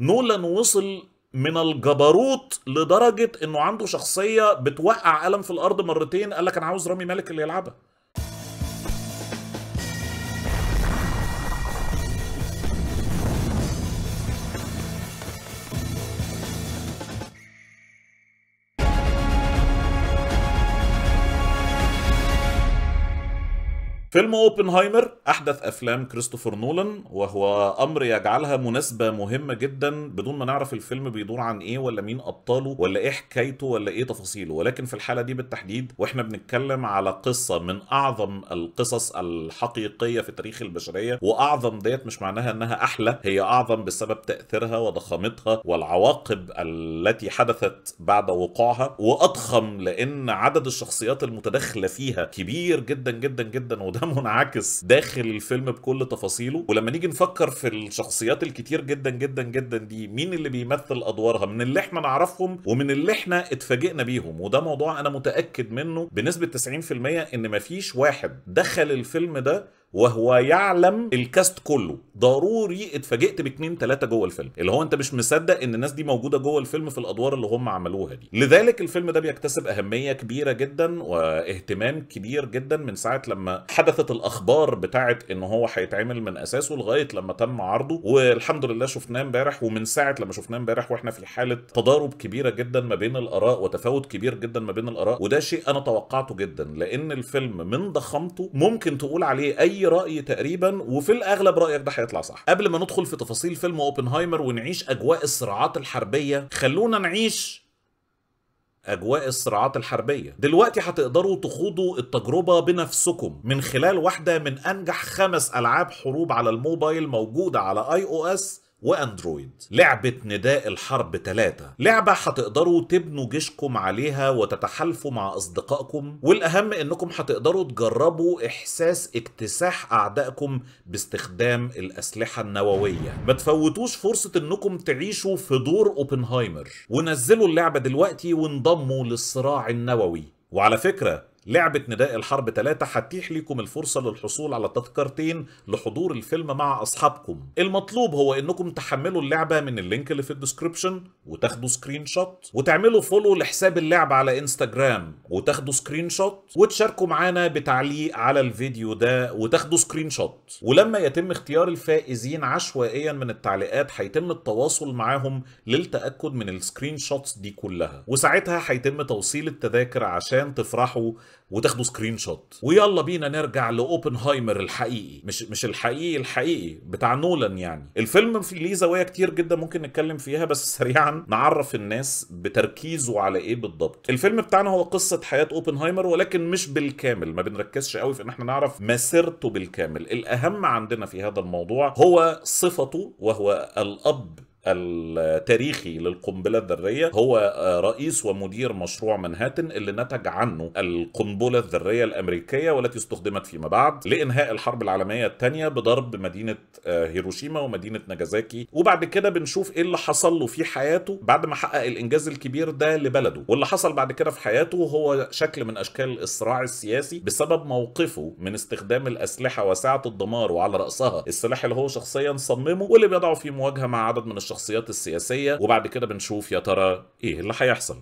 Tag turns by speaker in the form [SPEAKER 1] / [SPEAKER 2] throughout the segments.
[SPEAKER 1] نولان وصل من الجبروت لدرجه انه عنده شخصيه بتوقع قلم في الارض مرتين قال لك انا عاوز رامي مالك اللي يلعبها فيلم اوبنهايمر احدث افلام كريستوفر نولان وهو امر يجعلها مناسبه مهمه جدا بدون ما نعرف الفيلم بيدور عن ايه ولا مين ابطاله ولا ايه حكايته ولا ايه تفاصيله ولكن في الحاله دي بالتحديد واحنا بنتكلم على قصه من اعظم القصص الحقيقيه في تاريخ البشريه واعظم ديت مش معناها انها احلى هي اعظم بسبب تاثيرها وضخامتها والعواقب التي حدثت بعد وقوعها واضخم لان عدد الشخصيات المتداخله فيها كبير جدا جدا جدا وده منعكس داخل الفيلم بكل تفاصيله ولما نيجي نفكر في الشخصيات الكتير جدا جدا جدا دي مين اللي بيمثل ادوارها من اللي احنا نعرفهم ومن اللي احنا اتفاجئنا بيهم وده موضوع انا متاكد منه بنسبه 90% ان مفيش واحد دخل الفيلم ده وهو يعلم الكاست كله ضروري اتفاجئت باتنين تلاته جوه الفيلم اللي هو انت مش مصدق ان الناس دي موجوده جوه الفيلم في الادوار اللي هم عملوها دي لذلك الفيلم ده بيكتسب اهميه كبيره جدا واهتمام كبير جدا من ساعه لما حدثت الاخبار بتاعه ان هو هيتعمل من اساسه لغايه لما تم عرضه والحمد لله شفناه امبارح ومن ساعه لما شفناه امبارح واحنا في حاله تضارب كبيره جدا ما بين الاراء وتفاوت كبير جدا ما بين الاراء وده شيء انا توقعته جدا لان الفيلم من ضخامته ممكن تقول عليه اي راي تقريبا وفي الاغلب رايك ده هيطلع صح قبل ما ندخل في تفاصيل فيلم اوبنهايمر ونعيش اجواء الصراعات الحربيه خلونا نعيش اجواء الصراعات الحربيه دلوقتي هتقدروا تخوضوا التجربه بنفسكم من خلال واحده من انجح خمس العاب حروب على الموبايل موجوده على اي او اس واندرويد لعبة نداء الحرب 3 لعبة هتقدروا تبنوا جيشكم عليها وتتحالفوا مع اصدقائكم والاهم انكم هتقدروا تجربوا احساس اكتساح اعدائكم باستخدام الاسلحة النووية ما تفوتوش فرصة انكم تعيشوا في دور اوبنهايمر ونزلوا اللعبة دلوقتي وانضموا للصراع النووي وعلى فكرة لعبة نداء الحرب 3 هتتيح لكم الفرصة للحصول على تذكرتين لحضور الفيلم مع أصحابكم المطلوب هو إنكم تحملوا اللعبة من اللينك اللي في الديسكريبشن وتاخدوا سكرين شوت وتعملوا فولو لحساب اللعبة على انستجرام وتاخدوا سكرين شوت وتشاركوا معانا بتعليق على الفيديو ده وتاخدوا سكرين شوت ولما يتم اختيار الفائزين عشوائيا من التعليقات هيتم التواصل معاهم للتأكد من السكرين شوتس دي كلها وساعتها هيتم توصيل التذاكر عشان تفرحوا وتاخدوا سكرين شوت ويلا بينا نرجع لاوبنهايمر الحقيقي مش مش الحقيقي الحقيقي بتاع نولان يعني الفيلم ليه زوايا كتير جدا ممكن نتكلم فيها بس سريعا نعرف الناس بتركيزه على ايه بالضبط الفيلم بتاعنا هو قصه حياه اوبنهايمر ولكن مش بالكامل ما بنركزش قوي في ان احنا نعرف مسيرته بالكامل الاهم عندنا في هذا الموضوع هو صفته وهو الاب التاريخي للقنبله الذريه هو آه، رئيس ومدير مشروع منهاتن اللي نتج عنه القنبله الذريه الامريكيه والتي استخدمت فيما بعد لانهاء الحرب العالميه الثانيه بضرب مدينه آه، هيروشيما ومدينه ناجازاكي وبعد كده بنشوف ايه اللي حصل له في حياته بعد ما حقق الانجاز الكبير ده لبلده واللي حصل بعد كده في حياته هو شكل من اشكال الصراع السياسي بسبب موقفه من استخدام الاسلحه واسعة الدمار وعلى راسها السلاح اللي هو شخصيا صممه واللي بيضعه في مواجهه مع عدد من الشخصيات الشخصيات السياسيه وبعد كده بنشوف يا ترى ايه اللي هيحصل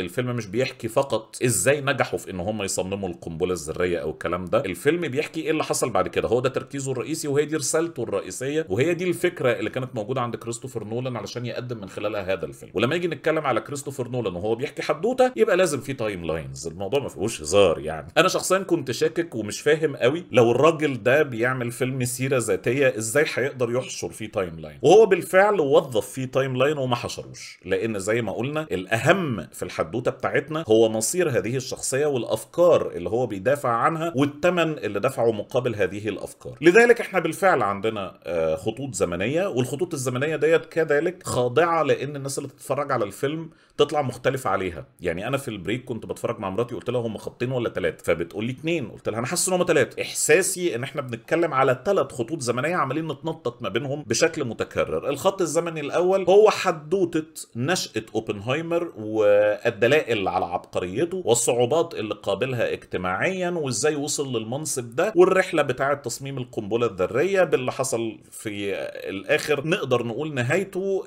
[SPEAKER 1] الفيلم مش بيحكي فقط ازاي نجحوا في ان هم يصمموا القنبله الذريه او الكلام ده الفيلم بيحكي ايه اللي حصل بعد كده هو ده تركيزه الرئيسي وهي دي رسالته الرئيسيه وهي دي الفكره اللي كانت موجوده عند كريستوفر نولان علشان يقدم من خلالها هذا الفيلم ولما يجي نتكلم على كريستوفر نولان وهو بيحكي حدوته يبقى لازم في تايم لاينز الموضوع ما فيهوش هزار يعني انا شخصيا كنت شاكك ومش فاهم قوي لو الراجل ده بيعمل فيلم سيره ذاتيه ازاي هيقدر يحشر فيه تايم لاين وهو بالفعل وظف فيه تايم لاين وما حشروش لان زي ما قلنا الاهم في الحد الحدوته بتاعتنا هو مصير هذه الشخصيه والافكار اللي هو بيدافع عنها والتمن اللي دفعه مقابل هذه الافكار لذلك احنا بالفعل عندنا آه، خطوط زمنيه والخطوط الزمنيه ديت كذلك خاضعه لان الناس اللي تتفرج على الفيلم تطلع مختلفه عليها يعني انا في البريك كنت بتفرج مع مراتي قلت لها هم خطين ولا ثلاثه فبتقول لي اثنين قلت لها انا حاسس ان هم ثلاثه احساسي ان احنا بنتكلم على ثلاث خطوط زمنيه عمالين نتنطط ما بينهم بشكل متكرر الخط الزمني الاول هو حدوته نشاه اوبنهايمر والدلائل على عبقريته والصعوبات اللي قابلها اجتماعيا وازاي وصل للمنصب ده والرحله بتاعه تصميم القنبله الذريه باللي حصل في الاخر نقدر نقول نهايته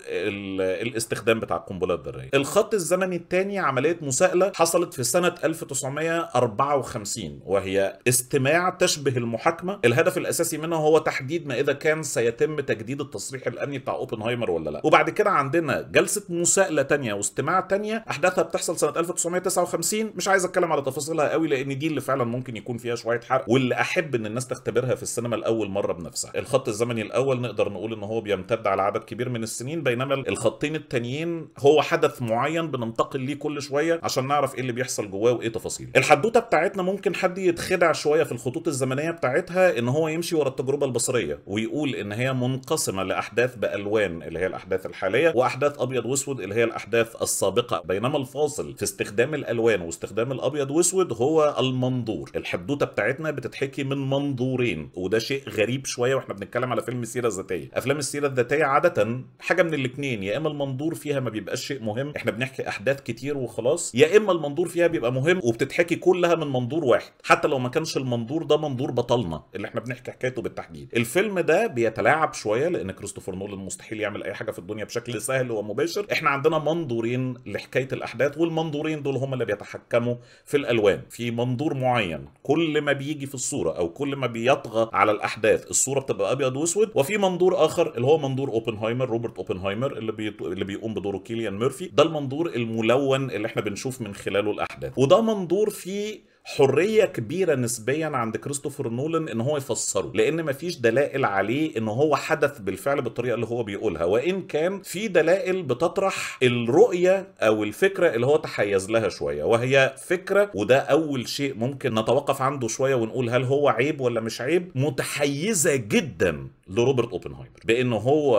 [SPEAKER 1] الاستخدام بتاع القنبله الذريه الخط الخط الزمني الثاني عملية مساءلة حصلت في سنة 1954 وهي استماع تشبه المحاكمة الهدف الأساسي منها هو تحديد ما إذا كان سيتم تجديد التصريح الأمني بتاع أوبنهايمر ولا لا وبعد كده عندنا جلسة مساءلة تانية واستماع تانية أحداثها بتحصل سنة 1959 مش عايز أتكلم على تفاصيلها قوي لأن دي اللي فعلا ممكن يكون فيها شوية حرق واللي أحب إن الناس تختبرها في السينما لأول مرة بنفسها الخط الزمني الأول نقدر نقول إن هو بيمتد على عدد كبير من السنين بينما الخطين التانيين هو حدث معين معين بننتقل ليه كل شويه عشان نعرف ايه اللي بيحصل جواه وايه تفاصيله الحدوته بتاعتنا ممكن حد يتخدع شويه في الخطوط الزمنيه بتاعتها ان هو يمشي ورا التجربه البصريه ويقول ان هي منقسمه لاحداث بالوان اللي هي الاحداث الحاليه واحداث ابيض واسود اللي هي الاحداث السابقه بينما الفاصل في استخدام الالوان واستخدام الابيض واسود هو المنظور الحدوته بتاعتنا بتتحكي من منظورين وده شيء غريب شويه واحنا بنتكلم على فيلم السيره الذاتيه. افلام السيره الذاتيه عاده حاجه من الاثنين يا اما المنظور فيها ما بيبقاش شيء مهم احنا بنحكي احداث كتير وخلاص يا اما المنظور فيها بيبقى مهم وبتتحكي كلها من منظور واحد حتى لو ما كانش المنظور ده منظور بطلنا اللي احنا بنحكي حكايته بالتحديد الفيلم ده بيتلاعب شويه لان كريستوفر نولان مستحيل يعمل اي حاجه في الدنيا بشكل سهل ومباشر احنا عندنا منظورين لحكايه الاحداث والمنظورين دول هم اللي بيتحكموا في الالوان في منظور معين كل ما بيجي في الصوره او كل ما بيطغى على الاحداث الصوره بتبقى ابيض واسود وفي منظور اخر اللي هو منظور اوبنهايمر روبرت اوبنهايمر اللي بي... اللي بيقوم بدوره كيليان ميرفي ده المنظور المنظور الملون اللي احنا بنشوف من خلاله الاحداث وده منظور فيه حرية كبيرة نسبيا عند كريستوفر نولان ان هو يفسره لان مفيش دلائل عليه ان هو حدث بالفعل بالطريقة اللي هو بيقولها وان كان في دلائل بتطرح الرؤية او الفكرة اللي هو تحيز لها شوية وهي فكرة وده اول شيء ممكن نتوقف عنده شوية ونقول هل هو عيب ولا مش عيب متحيزة جدا لروبرت اوبنهايمر بانه هو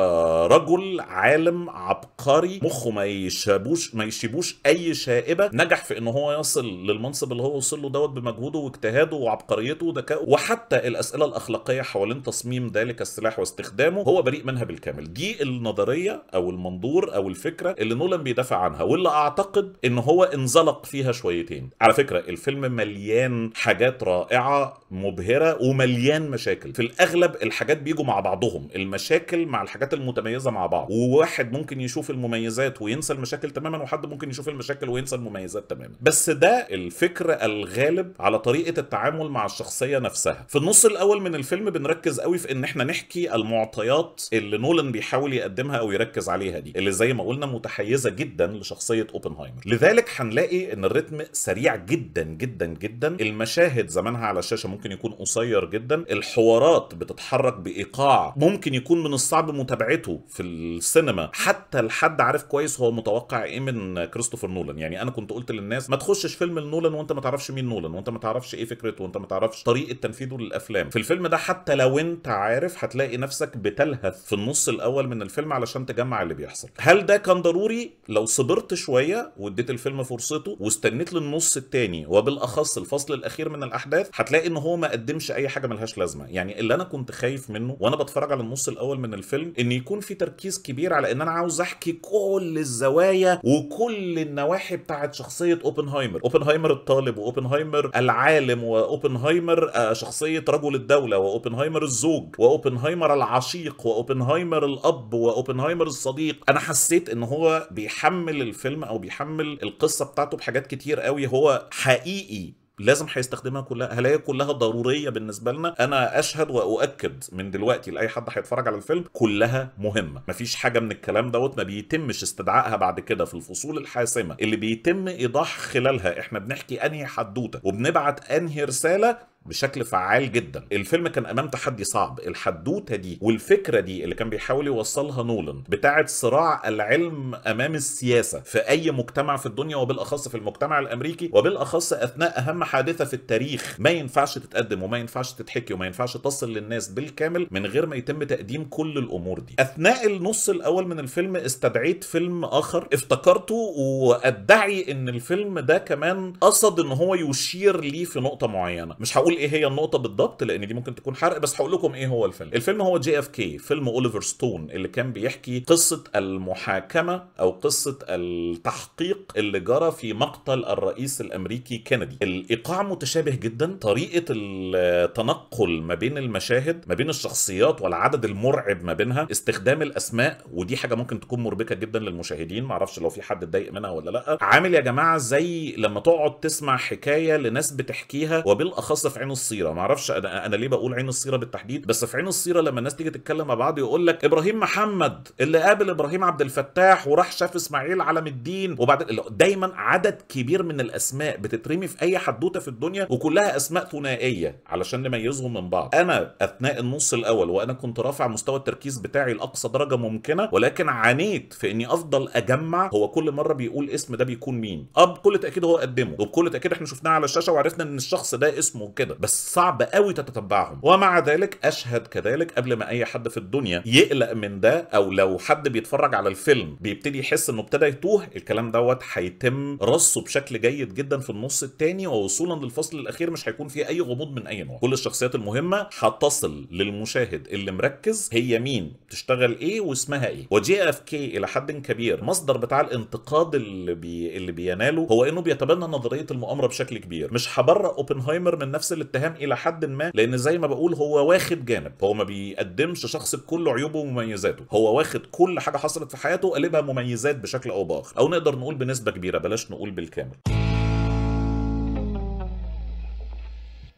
[SPEAKER 1] رجل عالم عبقري مخه ما يشابوش ما يشيبوش اي شائبه نجح في ان هو يصل للمنصب اللي هو وصل له دوت بمجهوده واجتهاده وعبقريته وذكائه وحتى الاسئله الاخلاقيه حوالين تصميم ذلك السلاح واستخدامه هو بريء منها بالكامل دي النظريه او المنظور او الفكره اللي نولان بيدافع عنها واللي اعتقد ان هو انزلق فيها شويتين على فكره الفيلم مليان حاجات رائعه مبهره ومليان مشاكل في الاغلب الحاجات بيجوا مع بعضهم المشاكل مع الحاجات المتميزه مع بعض وواحد ممكن يشوف المميزات وينسى المشاكل تماما وحد ممكن يشوف المشاكل وينسى المميزات تماما بس ده الفكر الغالب على طريقه التعامل مع الشخصيه نفسها في النص الاول من الفيلم بنركز قوي في ان احنا نحكي المعطيات اللي نولان بيحاول يقدمها او يركز عليها دي اللي زي ما قلنا متحيزه جدا لشخصيه اوبنهايمر لذلك هنلاقي ان الريتم سريع جدا جدا جدا المشاهد زمانها على الشاشه ممكن يكون قصير جدا الحوارات بتتحرك بايقاع ممكن يكون من الصعب متابعته في السينما حتى لحد عارف كويس هو متوقع ايه من كريستوفر نولان يعني انا كنت قلت للناس ما تخشش فيلم نولان وانت ما تعرفش مين نولان وانت ما تعرفش ايه فكرته وانت ما تعرفش طريقه تنفيذه للافلام في الفيلم ده حتى لو انت عارف هتلاقي نفسك بتلهث في النص الاول من الفيلم علشان تجمع اللي بيحصل هل ده كان ضروري لو صبرت شويه واديت الفيلم فرصته واستنيت للنص الثاني وبالاخص الفصل الاخير من الاحداث هتلاقي ان هو ما قدمش اي حاجه ملهاش لازمه يعني اللي انا كنت خايف منه وانا وانا بتفرج على النص الاول من الفيلم ان يكون في تركيز كبير على ان انا عاوز احكي كل الزوايا وكل النواحي بتاعت شخصيه اوبنهايمر اوبنهايمر الطالب واوبنهايمر العالم واوبنهايمر آه، شخصيه رجل الدوله واوبنهايمر الزوج واوبنهايمر العشيق واوبنهايمر الاب واوبنهايمر الصديق انا حسيت ان هو بيحمل الفيلم او بيحمل القصه بتاعته بحاجات كتير قوي هو حقيقي لازم هيستخدمها كلها هل هي كلها ضروريه بالنسبه لنا انا اشهد واؤكد من دلوقتي لاي حد هيتفرج على الفيلم كلها مهمه مفيش حاجه من الكلام دوت ما بيتمش استدعائها بعد كده في الفصول الحاسمه اللي بيتم ايضاح خلالها احنا بنحكي انهي حدوته وبنبعت انهي رساله بشكل فعال جدا الفيلم كان امام تحدي صعب الحدوته دي والفكره دي اللي كان بيحاول يوصلها نولان بتاعه صراع العلم امام السياسه في اي مجتمع في الدنيا وبالاخص في المجتمع الامريكي وبالاخص اثناء اهم حادثه في التاريخ ما ينفعش تتقدم وما ينفعش تتحكي وما ينفعش تصل للناس بالكامل من غير ما يتم تقديم كل الامور دي اثناء النص الاول من الفيلم استدعيت فيلم اخر افتكرته وادعي ان الفيلم ده كمان قصد ان هو يشير ليه في نقطه معينه مش هقول هقول ايه هي النقطه بالضبط لان دي ممكن تكون حرق بس هقول لكم ايه هو الفيلم الفيلم هو جي اف كي فيلم اوليفر ستون اللي كان بيحكي قصه المحاكمه او قصه التحقيق اللي جرى في مقتل الرئيس الامريكي كندي الايقاع متشابه جدا طريقه التنقل ما بين المشاهد ما بين الشخصيات والعدد المرعب ما بينها استخدام الاسماء ودي حاجه ممكن تكون مربكه جدا للمشاهدين معرفش لو في حد اتضايق منها ولا لا عامل يا جماعه زي لما تقعد تسمع حكايه لناس بتحكيها وبالاخص في عين الصيره ما اعرفش انا انا ليه بقول عين الصيره بالتحديد بس في عين الصيره لما الناس تيجي تتكلم مع بعض يقول لك ابراهيم محمد اللي قابل ابراهيم عبد الفتاح وراح شاف اسماعيل علم الدين وبعدين دايما عدد كبير من الاسماء بتترمي في اي حدوته في الدنيا وكلها اسماء ثنائيه علشان نميزهم من بعض انا اثناء النص الاول وانا كنت رافع مستوى التركيز بتاعي لاقصى درجه ممكنه ولكن عانيت في اني افضل اجمع هو كل مره بيقول اسم ده بيكون مين اب كل تاكيد هو قدمه وبكل تاكيد احنا شفناه على الشاشه وعرفنا ان الشخص ده اسمه كده كده بس صعب قوي تتتبعهم ومع ذلك اشهد كذلك قبل ما اي حد في الدنيا يقلق من ده او لو حد بيتفرج على الفيلم بيبتدي يحس انه ابتدى يتوه الكلام دوت هيتم رصه بشكل جيد جدا في النص الثاني ووصولا للفصل الاخير مش هيكون فيه اي غموض من اي نوع كل الشخصيات المهمه هتصل للمشاهد اللي مركز هي مين بتشتغل ايه واسمها ايه وجي اف كي الى حد كبير مصدر بتاع الانتقاد اللي بي... اللي بيناله هو انه بيتبنى نظريه المؤامره بشكل كبير مش هبرأ اوبنهايمر من نفس اللي الاتهام الى حد ما لان زي ما بقول هو واخد جانب هو ما بيقدمش شخص بكل عيوبه ومميزاته هو واخد كل حاجه حصلت في حياته وقلبها مميزات بشكل او باخر او نقدر نقول بنسبه كبيره بلاش نقول بالكامل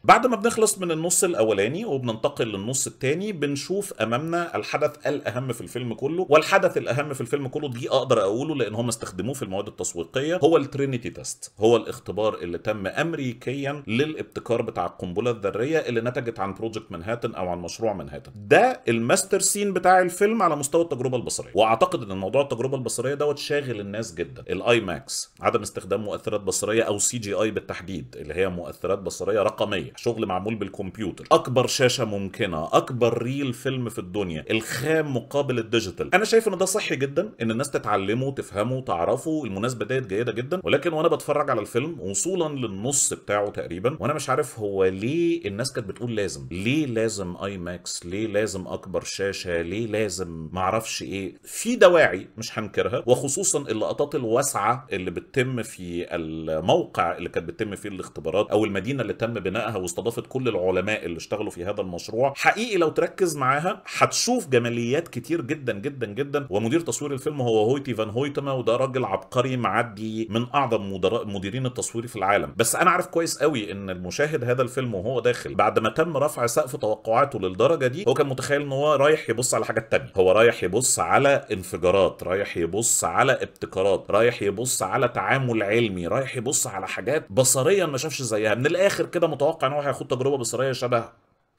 [SPEAKER 1] بعد ما بنخلص من النص الاولاني وبننتقل للنص الثاني بنشوف امامنا الحدث الاهم في الفيلم كله والحدث الاهم في الفيلم كله دي اقدر اقوله لان هم استخدموه في المواد التسويقيه هو الترينيتي تيست هو الاختبار اللي تم امريكيا للابتكار بتاع القنبله الذريه اللي نتجت عن بروجكت منهاتن او عن مشروع منهاتن ده الماستر سين بتاع الفيلم على مستوى التجربه البصريه واعتقد ان موضوع التجربه البصريه دوت شاغل الناس جدا الاي ماكس عدم استخدام مؤثرات بصريه او سي جي اي بالتحديد اللي هي مؤثرات بصريه رقميه شغل معمول بالكمبيوتر اكبر شاشه ممكنه اكبر ريل فيلم في الدنيا الخام مقابل الديجيتال انا شايف ان ده صحي جدا ان الناس تتعلمه تفهمه تعرفه المناسبه ديت جيده جدا ولكن وانا بتفرج على الفيلم وصولا للنص بتاعه تقريبا وانا مش عارف هو ليه الناس كانت بتقول لازم ليه لازم اي ماكس ليه لازم اكبر شاشه ليه لازم معرفش ايه في دواعي مش هنكرها وخصوصا اللقطات الواسعه اللي بتتم في الموقع اللي كانت بتتم فيه الاختبارات او المدينه اللي تم بنائها واستضافت كل العلماء اللي اشتغلوا في هذا المشروع حقيقي لو تركز معاها هتشوف جماليات كتير جدا جدا جدا ومدير تصوير الفيلم هو هويتي فان هويتما وده راجل عبقري معدي من اعظم مديرين التصوير في العالم بس انا عارف كويس قوي ان المشاهد هذا الفيلم وهو داخل بعد ما تم رفع سقف توقعاته للدرجه دي هو كان متخيل ان هو رايح يبص على حاجات تانية هو رايح يبص على انفجارات رايح يبص على ابتكارات رايح يبص على تعامل علمي رايح يبص على حاجات بصريا ما شافش زيها من الاخر كده متوقع ان هو هياخد تجربه بصريه شبه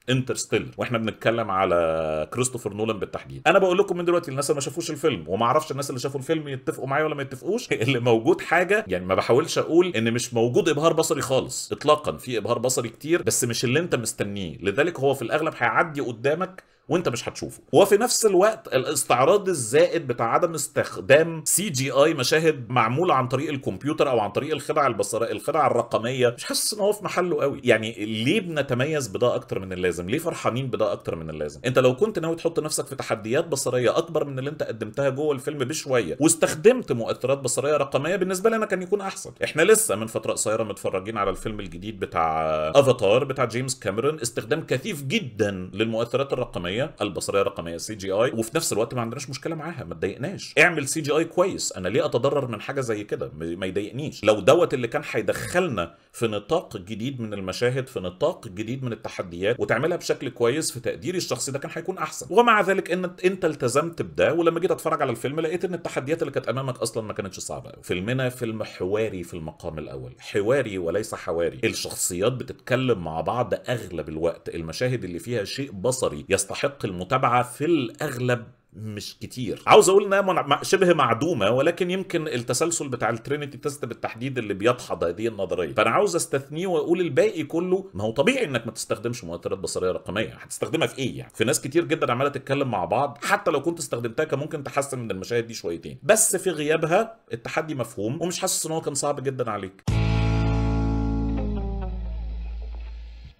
[SPEAKER 1] انترستيلر واحنا بنتكلم على كريستوفر نولان بالتحديد انا بقول لكم من دلوقتي الناس اللي ما شافوش الفيلم وما اعرفش الناس اللي شافوا الفيلم يتفقوا معايا ولا ما يتفقوش اللي موجود حاجه يعني ما بحاولش اقول ان مش موجود ابهار بصري خالص اطلاقا في ابهار بصري كتير بس مش اللي انت مستنيه لذلك هو في الاغلب هيعدي قدامك وانت مش هتشوفه وفي نفس الوقت الاستعراض الزائد بتاع عدم استخدام سي جي اي مشاهد معموله عن طريق الكمبيوتر او عن طريق الخدع البصريه الخدع الرقميه مش حاسس ان هو في محله قوي يعني ليه بنتميز بده اكتر من اللازم ليه فرحانين بده اكتر من اللازم انت لو كنت ناوي تحط نفسك في تحديات بصريه اكبر من اللي انت قدمتها جوه الفيلم بشويه واستخدمت مؤثرات بصريه رقميه بالنسبه لنا كان يكون احسن احنا لسه من فتره قصيره متفرجين على الفيلم الجديد بتاع افاتار بتاع جيمس كاميرون استخدام كثيف جدا للمؤثرات الرقميه الرقميه البصريه الرقميه سي جي اي وفي نفس الوقت ما عندناش مشكله معاها ما تضايقناش اعمل سي جي اي كويس انا ليه اتضرر من حاجه زي كده ما يضايقنيش لو دوت اللي كان هيدخلنا في نطاق جديد من المشاهد في نطاق جديد من التحديات وتعملها بشكل كويس في تقديري الشخصي ده كان هيكون احسن ومع ذلك ان انت التزمت بده ولما جيت اتفرج على الفيلم لقيت ان التحديات اللي كانت امامك اصلا ما كانتش صعبه فيلمنا فيلم حواري في المقام الاول حواري وليس حواري الشخصيات بتتكلم مع بعض اغلب الوقت المشاهد اللي فيها شيء بصري يستحق تستحق المتابعه في الاغلب مش كتير عاوز اقول انها شبه معدومه ولكن يمكن التسلسل بتاع الترينيتي تيست بالتحديد اللي بيدحض هذه النظريه فانا عاوز استثنيه واقول الباقي كله ما هو طبيعي انك ما تستخدمش مؤثرات بصريه رقميه هتستخدمها في ايه يعني في ناس كتير جدا عماله تتكلم مع بعض حتى لو كنت استخدمتها كان ممكن تحسن من المشاهد دي شويتين بس في غيابها التحدي مفهوم ومش حاسس ان هو كان صعب جدا عليك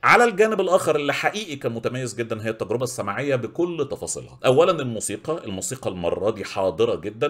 [SPEAKER 1] على الجانب الاخر اللي حقيقي كان متميز جدا هي التجربه السمعيه بكل تفاصيلها اولا الموسيقى الموسيقى المره دي حاضره جدا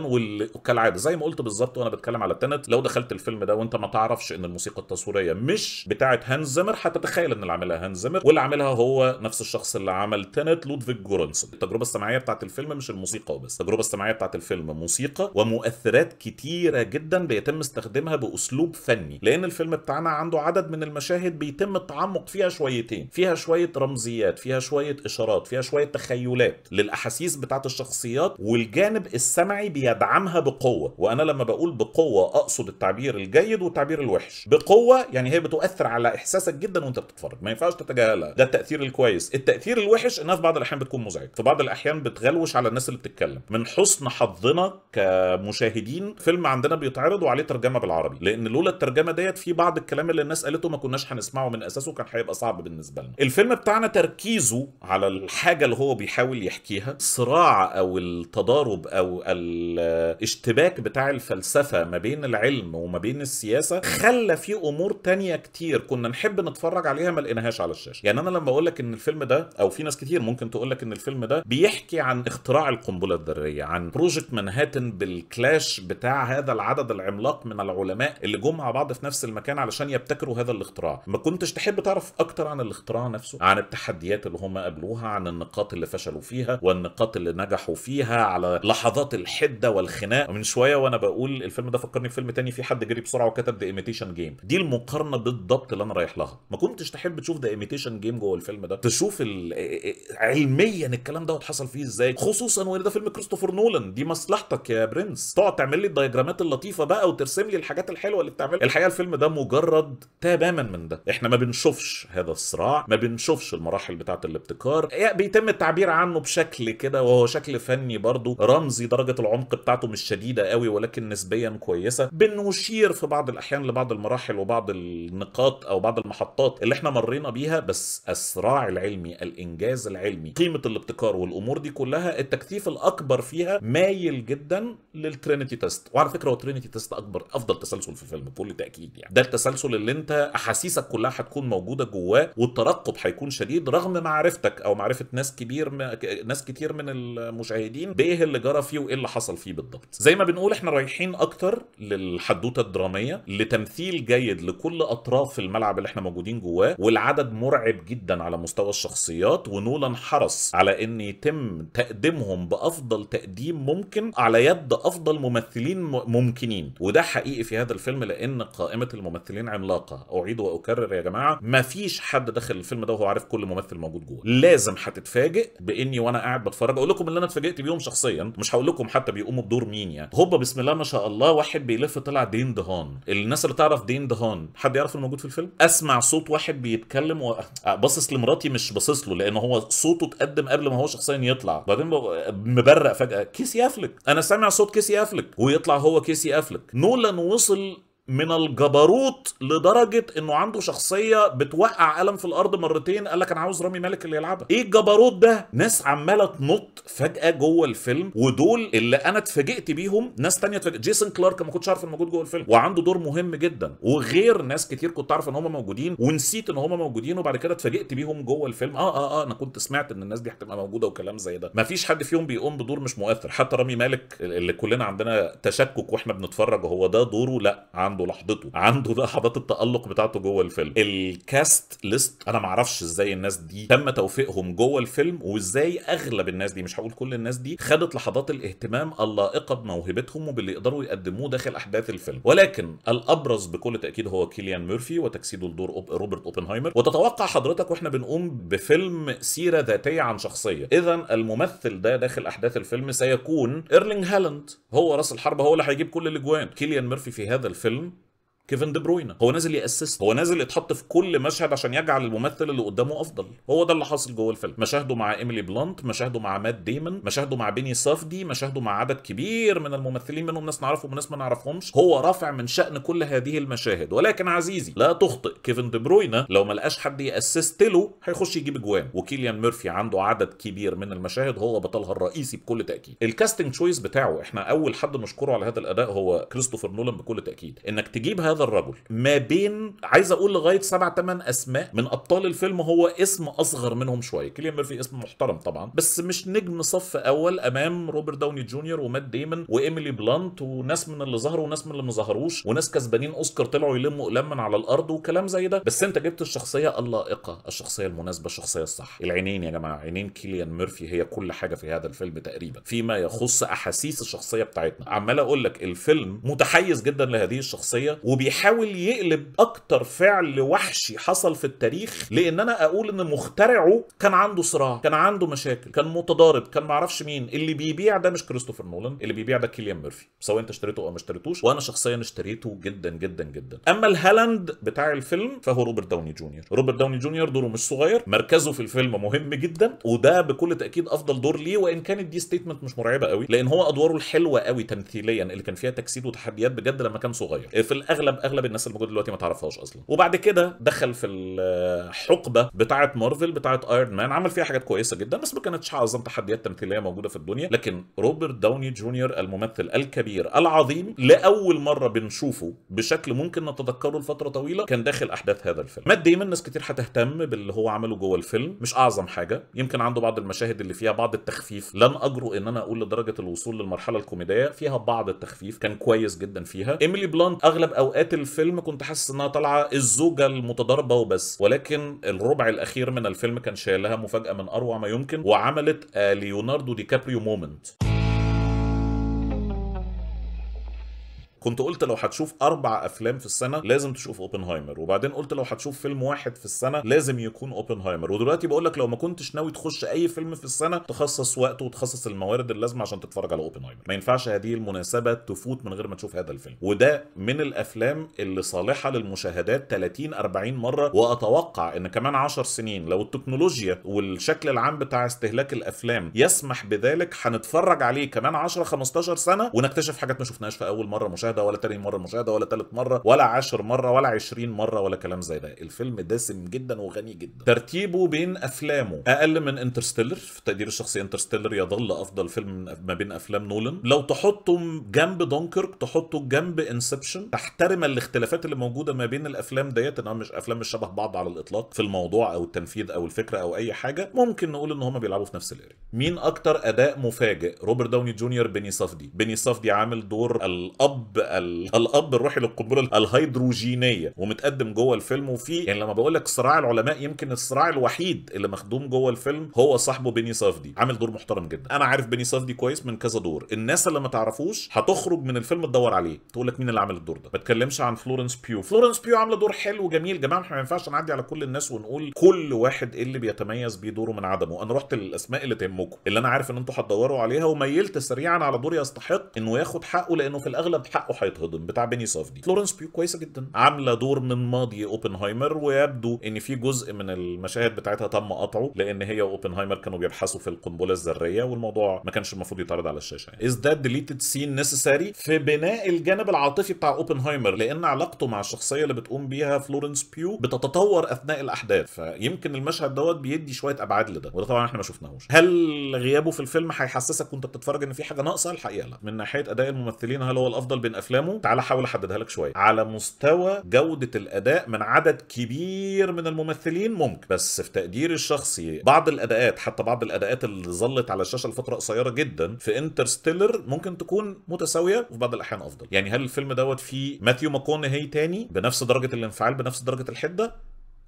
[SPEAKER 1] وكالعاده زي ما قلت بالظبط وانا بتكلم على تنت لو دخلت الفيلم ده وانت ما تعرفش ان الموسيقى التصويريه مش بتاعه هانز زمر هتتخيل ان اللي عاملها هانز زمر واللي عاملها هو نفس الشخص اللي عمل تنت لودفيج جورنسون التجربه السمعيه بتاعه الفيلم مش الموسيقى وبس التجربه السمعيه بتاعه الفيلم موسيقى ومؤثرات كتيره جدا بيتم استخدامها باسلوب فني لان الفيلم بتاعنا عنده عدد من المشاهد بيتم التعمق فيها شويه شويتين فيها شويه رمزيات فيها شويه اشارات فيها شويه تخيلات للاحاسيس بتاعت الشخصيات والجانب السمعي بيدعمها بقوه وانا لما بقول بقوه اقصد التعبير الجيد والتعبير الوحش بقوه يعني هي بتؤثر على احساسك جدا وانت بتتفرج ما ينفعش تتجاهلها ده التاثير الكويس التاثير الوحش انها في بعض الاحيان بتكون مزعج في بعض الاحيان بتغلوش على الناس اللي بتتكلم من حسن حظنا كمشاهدين فيلم عندنا بيتعرض وعليه ترجمه بالعربي لان لولا الترجمه ديت في بعض الكلام اللي الناس قالته ما كناش هنسمعه من اساسه كان هيبقى صعب صعب بالنسبه لنا الفيلم بتاعنا تركيزه على الحاجه اللي هو بيحاول يحكيها الصراع او التضارب او الاشتباك بتاع الفلسفه ما بين العلم وما بين السياسه خلى فيه امور تانية كتير كنا نحب نتفرج عليها ما لقيناهاش على الشاشه يعني انا لما بقول لك ان الفيلم ده او في ناس كتير ممكن تقول لك ان الفيلم ده بيحكي عن اختراع القنبله الذريه عن بروجكت مانهاتن بالكلاش بتاع هذا العدد العملاق من العلماء اللي جم مع بعض في نفس المكان علشان يبتكروا هذا الاختراع ما كنتش تحب تعرف اكتر اكتر عن الاختراع نفسه عن التحديات اللي هم قابلوها عن النقاط اللي فشلوا فيها والنقاط اللي نجحوا فيها على لحظات الحده والخناق من شويه وانا بقول الفيلم ده فكرني بفيلم تاني في حد جري بسرعه وكتب ذا ايميتيشن جيم دي المقارنه بالضبط اللي انا رايح لها ما كنتش تحب تشوف ذا ايميتيشن جيم جوه الفيلم ده تشوف آه، آه، آه، علميا الكلام دوت حصل فيه ازاي خصوصا وان ده فيلم كريستوفر نولان دي مصلحتك يا برنس تقعد تعمل لي الدياجرامات اللطيفه بقى وترسم لي الحاجات الحلوه اللي بتعملها الحقيقه الفيلم ده مجرد تماما من ده احنا ما بنشوفش هذا هذا الصراع ما بنشوفش المراحل بتاعه الابتكار بيتم التعبير عنه بشكل كده وهو شكل فني برضه رمزي درجه العمق بتاعته مش شديده قوي ولكن نسبيا كويسه بنشير في بعض الاحيان لبعض المراحل وبعض النقاط او بعض المحطات اللي احنا مرينا بيها بس الصراع العلمي الانجاز العلمي قيمه الابتكار والامور دي كلها التكثيف الاكبر فيها مايل جدا للترينيتي تيست وعلى فكره هو الترينيتي تيست اكبر افضل تسلسل في الفيلم بكل تاكيد يعني ده التسلسل اللي انت احاسيسك كلها هتكون موجوده جواه والترقب هيكون شديد رغم معرفتك او معرفه ناس كبير م... ناس كتير من المشاهدين بايه اللي جرى فيه وايه اللي حصل فيه بالضبط زي ما بنقول احنا رايحين اكتر للحدوته الدراميه لتمثيل جيد لكل اطراف الملعب اللي احنا موجودين جواه والعدد مرعب جدا على مستوى الشخصيات ونولان حرص على ان يتم تقديمهم بافضل تقديم ممكن على يد افضل ممثلين ممكنين وده حقيقي في هذا الفيلم لان قائمه الممثلين عملاقه اعيد واكرر يا جماعه ما فيش حد داخل الفيلم ده وهو عارف كل ممثل موجود جوه لازم هتتفاجئ باني وانا قاعد بتفرج اقول لكم اللي انا اتفاجئت بيهم شخصيا مش هقول لكم حتى بيقوموا بدور مين يعني هوبا بسم الله ما شاء الله واحد بيلف طلع دين دهان الناس اللي تعرف دين دهان حد يعرف انه موجود في الفيلم اسمع صوت واحد بيتكلم و... آه، باصص لمراتي مش باصص له لان هو صوته اتقدم قبل ما هو شخصيا يطلع بعدين مبرق فجاه كيسي افلك انا سامع صوت كيسي افلك ويطلع هو كيسي افلك نولان وصل من الجبروت لدرجه انه عنده شخصيه بتوقع قلم في الارض مرتين قال لك انا عاوز رامي مالك اللي يلعبها ايه الجبروت ده ناس عماله تنط فجاه جوه الفيلم ودول اللي انا اتفاجئت بيهم ناس تانية اتفاجئت جيسون كلارك ما كنتش عارف انه موجود جوه الفيلم وعنده دور مهم جدا وغير ناس كتير كنت عارف ان هم موجودين ونسيت ان هم موجودين وبعد كده اتفاجئت بيهم جوه الفيلم اه اه اه انا كنت سمعت ان الناس دي هتبقى موجوده وكلام زي ده مفيش حد فيهم بيقوم بدور مش مؤثر حتى رامي مالك اللي كلنا عندنا تشكك واحنا بنتفرج هو ده دوره لا عنده عنده لحظته عنده لحظات التالق بتاعته جوه الفيلم الكاست ليست انا ما اعرفش ازاي الناس دي تم توفيقهم جوه الفيلم وازاي اغلب الناس دي مش هقول كل الناس دي خدت لحظات الاهتمام اللائقه بموهبتهم وباللي يقدروا يقدموه داخل احداث الفيلم ولكن الابرز بكل تاكيد هو كيليان ميرفي وتجسيده لدور روبرت اوبنهايمر وتتوقع حضرتك واحنا بنقوم بفيلم سيره ذاتيه عن شخصيه اذا الممثل ده داخل احداث الفيلم سيكون ايرلينج هالاند هو راس الحرب هو اللي هيجيب كل الاجوان كيليان ميرفي في هذا الفيلم كيفن دي بروينا هو نازل يأسس هو نازل يتحط في كل مشهد عشان يجعل الممثل اللي قدامه افضل هو ده اللي حاصل جوه الفيلم مشاهده مع ايميلي بلانت مشاهده مع مات ديمون مشاهده مع بيني صافدي مشاهده مع عدد كبير من الممثلين منهم ناس نعرفهم وناس ما نعرفهمش هو رافع من شأن كل هذه المشاهد ولكن عزيزي لا تخطئ كيفن دي بروينا لو ما لقاش حد يأسست له هيخش يجيب اجوان وكيليان ميرفي عنده عدد كبير من المشاهد هو بطلها الرئيسي بكل تأكيد الكاستنج تشويس بتاعه احنا اول حد نشكره على هذا الاداء هو كريستوفر نولان بكل تأكيد انك تجيب هذا هذا الرجل ما بين عايز اقول لغايه سبع ثمان اسماء من ابطال الفيلم هو اسم اصغر منهم شويه كيليان ميرفي اسم محترم طبعا بس مش نجم صف اول امام روبرت داوني جونيور ومات ديمون وايميلي بلانت وناس من اللي ظهروا وناس من اللي ما ظهروش وناس كسبانين اوسكار طلعوا يلموا قلم من على الارض وكلام زي ده بس انت جبت الشخصيه اللائقه الشخصيه المناسبه الشخصيه الصح العينين يا جماعه عينين كيليان ميرفي هي كل حاجه في هذا الفيلم تقريبا فيما يخص احاسيس الشخصيه بتاعتنا عمال اقول لك الفيلم متحيز جدا لهذه الشخصيه وبي بيحاول يقلب اكتر فعل وحشي حصل في التاريخ لان انا اقول ان مخترعه كان عنده صراع كان عنده مشاكل كان متضارب كان معرفش مين اللي بيبيع ده مش كريستوفر نولان اللي بيبيع ده كيليان ميرفي سواء انت اشتريته او ما اشتريتوش وانا شخصيا اشتريته جدا جدا جدا اما الهالاند بتاع الفيلم فهو روبرت داوني جونيور روبرت داوني جونيور دوره مش صغير مركزه في الفيلم مهم جدا وده بكل تاكيد افضل دور ليه وان كانت دي ستيتمنت مش مرعبه قوي لان هو ادواره الحلوه قوي تمثيليا اللي كان فيها تجسيد وتحديات بجد لما كان صغير في الاغلب اغلب اغلب الناس الموجوده دلوقتي ما تعرفهاش اصلا وبعد كده دخل في الحقبه بتاعه مارفل بتاعه ايرون مان عمل فيها حاجات كويسه جدا بس ما كانتش اعظم تحديات تمثيليه موجوده في الدنيا لكن روبرت داوني جونيور الممثل الكبير العظيم لاول مره بنشوفه بشكل ممكن نتذكره لفتره طويله كان داخل احداث هذا الفيلم مات ديمون ناس كتير هتهتم باللي هو عمله جوه الفيلم مش اعظم حاجه يمكن عنده بعض المشاهد اللي فيها بعض التخفيف لن اجرؤ ان انا اقول لدرجه الوصول للمرحله الكوميديه فيها بعض التخفيف كان كويس جدا فيها ايميلي بلانت اغلب اوقات بدايه الفيلم كنت حاسس انها طالعه الزوجه المتضاربه وبس ولكن الربع الاخير من الفيلم كان شايلها مفاجاه من اروع ما يمكن وعملت آه، ليوناردو دي كابريو مومنت كنت قلت لو هتشوف اربع افلام في السنه لازم تشوف اوبنهايمر وبعدين قلت لو هتشوف فيلم واحد في السنه لازم يكون اوبنهايمر ودلوقتي بقول لك لو ما كنتش ناوي تخش اي فيلم في السنه تخصص وقت وتخصص الموارد اللازمه عشان تتفرج على اوبنهايمر ما ينفعش هذه المناسبه تفوت من غير ما تشوف هذا الفيلم وده من الافلام اللي صالحه للمشاهدات 30 40 مره واتوقع ان كمان 10 سنين لو التكنولوجيا والشكل العام بتاع استهلاك الافلام يسمح بذلك هنتفرج عليه كمان 10 15 سنه ونكتشف حاجات ما شفناهاش في اول مره مشاهده مشاهده ولا تاني مره مشاهده ولا تالت مره ولا عشر مره ولا عشرين مره ولا كلام زي ده الفيلم دسم جدا وغني جدا ترتيبه بين افلامه اقل من انترستيلر في تقدير الشخصي انترستيلر يظل افضل فيلم ما بين افلام نولن لو تحطه جنب دونكرك تحطه جنب انسبشن تحترم الاختلافات اللي موجوده ما بين الافلام ديت انها مش افلام مش شبه بعض على الاطلاق في الموضوع او التنفيذ او الفكره او اي حاجه ممكن نقول ان هما بيلعبوا في نفس الاري مين اكتر اداء مفاجئ روبرت داوني جونيور بني صفدي بني صفدي عامل دور الاب الاب الاب الروحي للقنبله الهيدروجينيه ومتقدم جوه الفيلم وفي يعني لما بقول لك صراع العلماء يمكن الصراع الوحيد اللي مخدوم جوه الفيلم هو صاحبه بيني صافدي عامل دور محترم جدا انا عارف بيني صافدي كويس من كذا دور الناس اللي ما تعرفوش هتخرج من الفيلم تدور عليه تقول لك مين اللي عامل الدور ده ما تكلمش عن فلورنس بيو فلورنس بيو عامله دور حلو جميل جماعه احنا ما ينفعش نعدي على كل الناس ونقول كل واحد ايه اللي بيتميز بيه دوره من عدمه انا رحت للاسماء اللي تهمكم اللي انا عارف ان انتوا هتدوروا عليها وميلت سريعا على دور يستحق انه ياخد حقه لانه في الاغلب حق حقه هيتهضم بتاع بيني صفدي فلورنس بيو كويسه جدا عامله دور من ماضي اوبنهايمر ويبدو ان في جزء من المشاهد بتاعتها تم قطعه لان هي واوبنهايمر كانوا بيبحثوا في القنبله الذريه والموضوع ما كانش المفروض يتعرض على الشاشه يعني. ذات ديليتد سين scene في بناء الجانب العاطفي بتاع اوبنهايمر لان علاقته مع الشخصيه اللي بتقوم بيها فلورنس بيو بتتطور اثناء الاحداث فيمكن المشهد دوت بيدي شويه ابعاد لده وده طبعا احنا ما شفناهوش هل غيابه في الفيلم هيحسسك وانت بتتفرج ان في حاجه ناقصه الحقيقه لا من ناحيه اداء الممثلين هل هو الافضل بين افلامه تعال احاول احددها لك شويه على مستوى جوده الاداء من عدد كبير من الممثلين ممكن بس في تقديري الشخصي بعض الاداءات حتى بعض الاداءات اللي ظلت على الشاشه لفتره قصيره جدا في انترستيلر ممكن تكون متساويه وفي بعض الاحيان افضل يعني هل الفيلم دوت فيه ماثيو ماكونهي تاني بنفس درجه الانفعال بنفس درجه الحده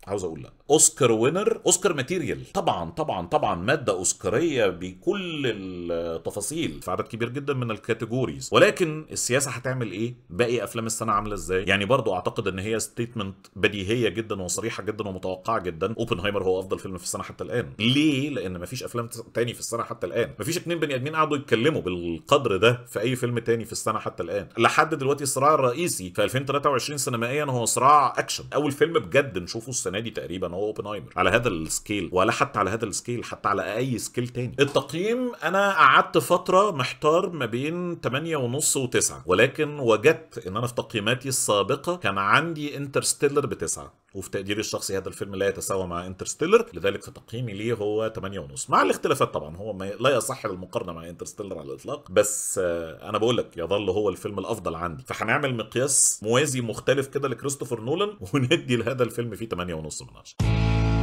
[SPEAKER 1] عاوز اقول لا اوسكار وينر اوسكار ماتيريال طبعا طبعا طبعا ماده اوسكاريه بكل التفاصيل في عدد كبير جدا من الكاتيجوريز ولكن السياسه هتعمل ايه باقي افلام السنه عامله ازاي يعني برضو اعتقد ان هي ستيتمنت بديهيه جدا وصريحه جدا ومتوقعه جدا اوبنهايمر هو افضل فيلم في السنه حتى الان ليه لان مفيش افلام تاني في السنه حتى الان مفيش اتنين بني ادمين قعدوا يتكلموا بالقدر ده في اي فيلم تاني في السنه حتى الان لحد دلوقتي الصراع الرئيسي في 2023 سينمائيا هو صراع اكشن اول فيلم بجد نشوفه السنه دي تقريبا هو اوبنهايمر على هذا السكيل ولا حتى على هذا السكيل حتى على اي سكيل تاني التقييم انا قعدت فتره محتار ما بين 8.5 و9 ولكن وجدت ان انا في تقييماتي السابقه كان عندي انترستيلر بتسعه وفي تقديري الشخصي هذا الفيلم لا يتساوى مع انترستيلر لذلك فتقييمي ليه هو 8 ونص مع الاختلافات طبعا هو ما لا يصح المقارنه مع انترستيلر على الاطلاق بس آه، انا بقول لك يظل هو الفيلم الافضل عندي فهنعمل مقياس موازي مختلف كده لكريستوفر نولان وندي لهذا الفيلم فيه 8 ونص من 10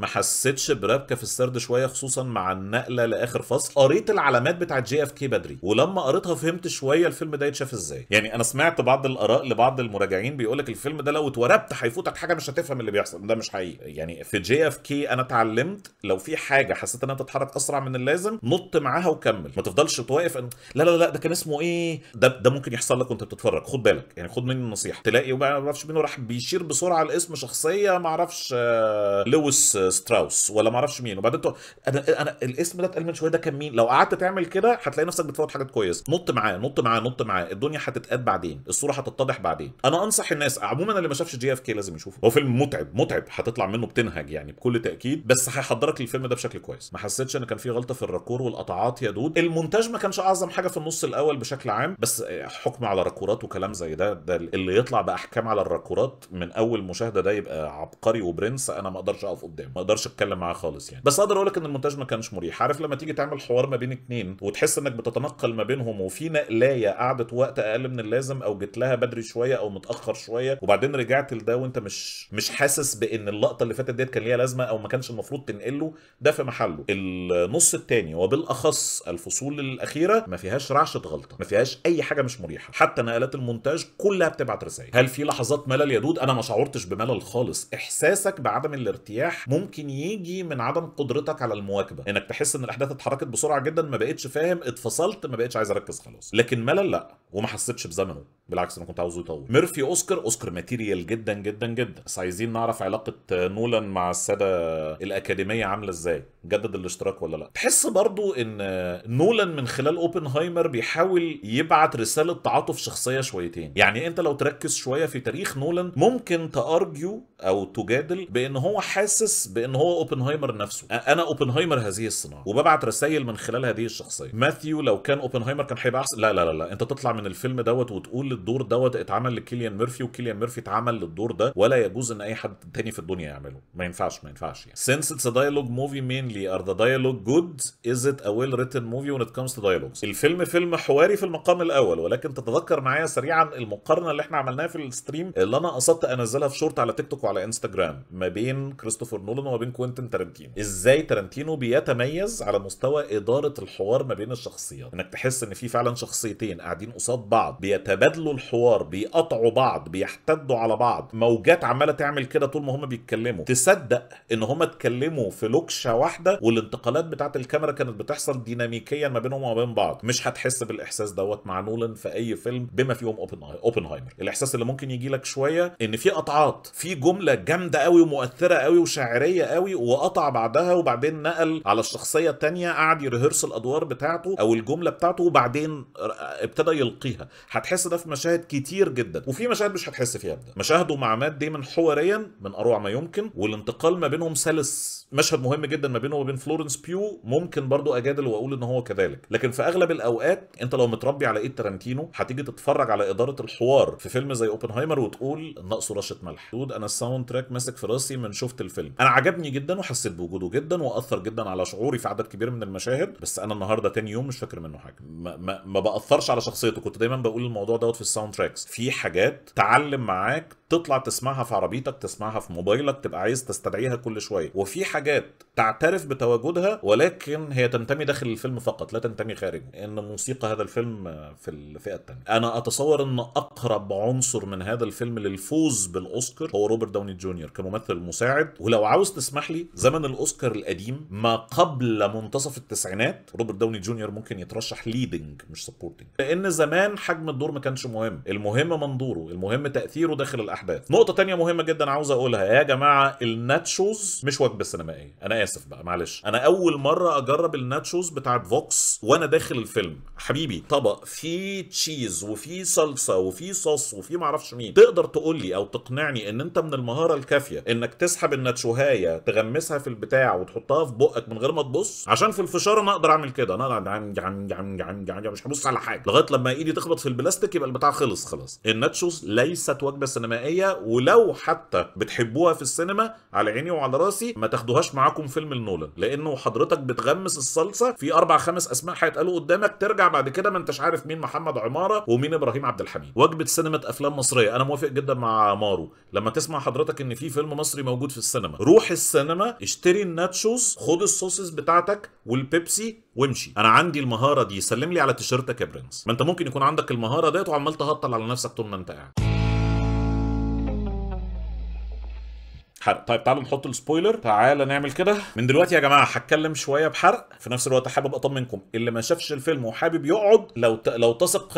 [SPEAKER 1] ما حسيتش بربكه في السرد شويه خصوصا مع النقله لاخر فصل قريت العلامات بتاعت جي اف كي بدري ولما قريتها فهمت شويه الفيلم ده يتشاف ازاي يعني انا سمعت بعض الاراء لبعض المراجعين بيقول لك الفيلم ده لو اتوربت هيفوتك حاجه مش هتفهم اللي بيحصل ده مش حقيقي يعني في جي اف كي انا اتعلمت لو في حاجه حسيت انها بتتحرك اسرع من اللازم نط معاها وكمل ما تفضلش توقف أن... لا لا لا ده كان اسمه ايه ده ده ممكن يحصل لك وانت بتتفرج خد بالك يعني خد مني النصيحه تلاقي ما اعرفش مين راح بيشير بسرعه لاسم شخصيه ما اعرفش آه، لويس ستراوس ولا ما اعرفش مين وبعدين انا انا الاسم ده اتقال من شويه ده كان مين لو قعدت تعمل كده هتلاقي نفسك بتفوت حاجات كويسه نط معاه نط معاه نط معاه الدنيا هتتقاد بعدين الصوره هتتضح بعدين انا انصح الناس عموما اللي ما شافش جي اف كي لازم يشوفه هو فيلم متعب متعب هتطلع منه بتنهج يعني بكل تاكيد بس هيحضرك للفيلم ده بشكل كويس ما حسيتش ان كان في غلطه في الراكور والقطعات يا دود المونتاج ما كانش اعظم حاجه في النص الاول بشكل عام بس حكم على راكورات وكلام زي ده ده اللي يطلع باحكام على الراكورات من اول مشاهده ده يبقى عبقري وبرنس انا ما اقدرش اقف قدامه اقدرش اتكلم معاه خالص يعني بس اقدر اقول لك ان المونتاج ما كانش مريح عارف لما تيجي تعمل حوار ما بين اتنين وتحس انك بتتنقل ما بينهم وفي نقلايه قعدت وقت اقل من اللازم او جيت لها بدري شويه او متاخر شويه وبعدين رجعت لده وانت مش مش حاسس بان اللقطه اللي فاتت ديت كان ليها لازمه او ما كانش المفروض تنقله ده في محله النص الثاني وبالاخص الفصول الاخيره ما فيهاش رعشه غلطه ما فيهاش اي حاجه مش مريحه حتى نقلات المونتاج كلها بتبعت رسائل هل في لحظات ملل يدود انا ما شعرتش بملل خالص احساسك بعدم الارتياح ممكن يجي من عدم قدرتك على المواكبه انك تحس ان الاحداث اتحركت بسرعه جدا ما بقتش فاهم اتفصلت ما بقتش عايز اركز خلاص لكن ملل لا وما حسيتش بزمنه بالعكس انا كنت عاوزه يطول ميرفي اوسكار اوسكار ماتيريال جدا جدا جدا بس عايزين نعرف علاقه نولان مع الساده الاكاديميه عامله ازاي جدد الاشتراك ولا لا تحس برضو ان نولان من خلال اوبنهايمر بيحاول يبعت رساله تعاطف شخصيه شويتين يعني انت لو تركز شويه في تاريخ نولان ممكن تارجيو او تجادل بان هو حاسس بان هو اوبنهايمر نفسه انا اوبنهايمر هذه الصناعه وببعت رسائل من خلال هذه الشخصيه ماثيو لو كان اوبنهايمر كان هيبقى احسن لا لا لا لا انت تطلع من الفيلم دوت وتقول الدور دوت اتعمل لكيليان ميرفي وكيليان ميرفي اتعمل للدور ده ولا يجوز ان اي حد تاني في الدنيا يعمله ما ينفعش ما ينفعش يعني since it's a dialogue movie mainly are the dialogue good is it a well written movie when it comes to dialogues الفيلم فيلم حواري في المقام الاول ولكن تتذكر معايا سريعا المقارنه اللي احنا عملناها في الستريم اللي انا قصدت انزلها في شورت على تيك توك على انستجرام ما بين كريستوفر نولان وما بين كوينتن تارنتينو ازاي تارنتينو بيتميز على مستوى اداره الحوار ما بين الشخصيات انك تحس ان في فعلا شخصيتين قاعدين قصاد بعض بيتبادلوا الحوار بيقطعوا بعض بيحتدوا على بعض موجات عماله تعمل كده طول ما هما بيتكلموا تصدق ان هما اتكلموا في لوكشه واحده والانتقالات بتاعه الكاميرا كانت بتحصل ديناميكيا ما بينهم وما بين بعض مش هتحس بالاحساس دوت مع نولان في اي فيلم بما فيهم اوبنهايمر الاحساس اللي ممكن يجي لك شويه ان في قطعات في جمله جمله جامده قوي ومؤثره قوي وشاعريه قوي وقطع بعدها وبعدين نقل على الشخصيه الثانيه قعد يرهرس الادوار بتاعته او الجمله بتاعته وبعدين ابتدى يلقيها هتحس ده في مشاهد كتير جدا وفي مشاهد مش هتحس فيها بده مشاهده مع مات ديمن حواريا من اروع ما يمكن والانتقال ما بينهم سلس مشهد مهم جدا ما بينه وبين فلورنس بيو ممكن برضو اجادل واقول ان هو كذلك لكن في اغلب الاوقات انت لو متربي على ايد ترنتينو هتيجي تتفرج على اداره الحوار في فيلم زي اوبنهايمر وتقول ناقصه رشه ملح انا ساوند تراك ماسك في راسي من شفت الفيلم انا عجبني جدا وحسيت بوجوده جدا واثر جدا على شعوري في عدد كبير من المشاهد بس انا النهارده تاني يوم مش فاكر منه حاجه ما, ما, ما باثرش على شخصيته كنت دايما بقول الموضوع دوت في الساوند تراكس في حاجات تعلم معاك تطلع تسمعها في عربيتك تسمعها في موبايلك تبقى عايز تستدعيها كل شويه وفي حاجات تعترف بتواجدها ولكن هي تنتمي داخل الفيلم فقط لا تنتمي خارجه ان موسيقى هذا الفيلم في الفئه الثانيه انا اتصور ان اقرب عنصر من هذا الفيلم للفوز بالاوسكار هو روبرت داوني جونيور كممثل مساعد ولو عاوز تسمح لي زمن الاوسكار القديم ما قبل منتصف التسعينات روبرت داوني جونيور ممكن يترشح ليدنج مش سبورتنج لان زمان حجم الدور ما كانش مهم المهم منظوره المهم تاثيره داخل الاحداث نقطه تانية مهمه جدا عاوز اقولها يا جماعه الناتشوز مش وجبه سينمائيه انا اسف بقى معلش انا اول مره اجرب الناتشوز بتاع فوكس وانا داخل الفيلم حبيبي طبق فيه تشيز وفيه صلصه وفيه صوص وفيه معرفش مين تقدر تقول لي او تقنعني ان انت من الم... المهاره الكافيه انك تسحب الناتشوهايه تغمسها في البتاع وتحطها في بقك من غير ما تبص عشان في الفشار انا اقدر اعمل كده انا عم مش هبص على حاجه لغايه لما ايدي تخبط في البلاستيك يبقى البتاع خلص خلاص الناتشوز ليست وجبه سينمائيه ولو حتى بتحبوها في السينما على عيني وعلى راسي ما تاخدوهاش معاكم فيلم النولان لانه حضرتك بتغمس الصلصه في اربع خمس اسماء هيتقالوا قدامك ترجع بعد كده ما انتش عارف مين محمد عماره ومين ابراهيم عبد الحميد وجبه سينما افلام مصريه انا موافق جدا مع مارو لما تسمع حضرتك ان في فيلم مصري موجود في السينما روح السينما اشتري الناتشوز خد الصوصز بتاعتك والبيبسي وامشي انا عندي المهاره دي سلم لي على تيشرتك يا برنس ما انت ممكن يكون عندك المهاره ديت وعمال تهطل على نفسك طول ما انت قاعد حرق طيب تعالوا نحط السبويلر تعالى نعمل كده من دلوقتي يا جماعه هتكلم شويه بحرق في نفس الوقت حابب اطمنكم اللي ما شافش الفيلم وحابب يقعد لو ت... لو تثق